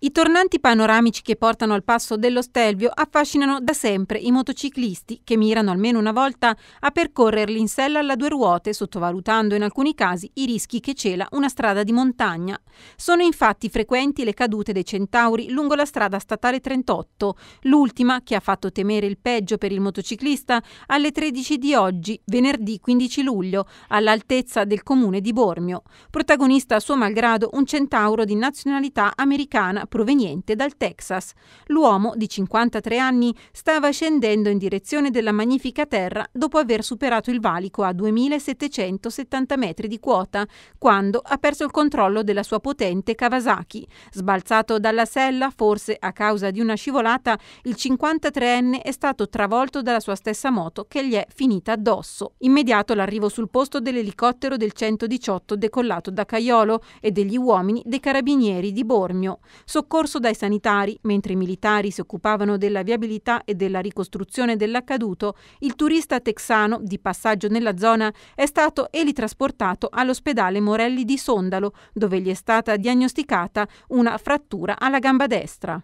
I tornanti panoramici che portano al passo dello Stelvio affascinano da sempre i motociclisti che mirano almeno una volta a percorrerli in sella alla due ruote, sottovalutando in alcuni casi i rischi che cela una strada di montagna. Sono infatti frequenti le cadute dei centauri lungo la strada statale 38, l'ultima che ha fatto temere il peggio per il motociclista alle 13 di oggi, venerdì 15 luglio, all'altezza del comune di Bormio. Protagonista a suo malgrado un centauro di nazionalità americana proveniente dal Texas. L'uomo, di 53 anni, stava scendendo in direzione della magnifica terra dopo aver superato il valico a 2770 metri di quota, quando ha perso il controllo della sua potente Kawasaki. Sbalzato dalla sella, forse a causa di una scivolata, il 53enne è stato travolto dalla sua stessa moto che gli è finita addosso. Immediato l'arrivo sul posto dell'elicottero del 118 decollato da Caiolo e degli uomini dei carabinieri di Bormio. Sono soccorso dai sanitari. Mentre i militari si occupavano della viabilità e della ricostruzione dell'accaduto, il turista texano, di passaggio nella zona, è stato elitrasportato all'ospedale Morelli di Sondalo, dove gli è stata diagnosticata una frattura alla gamba destra.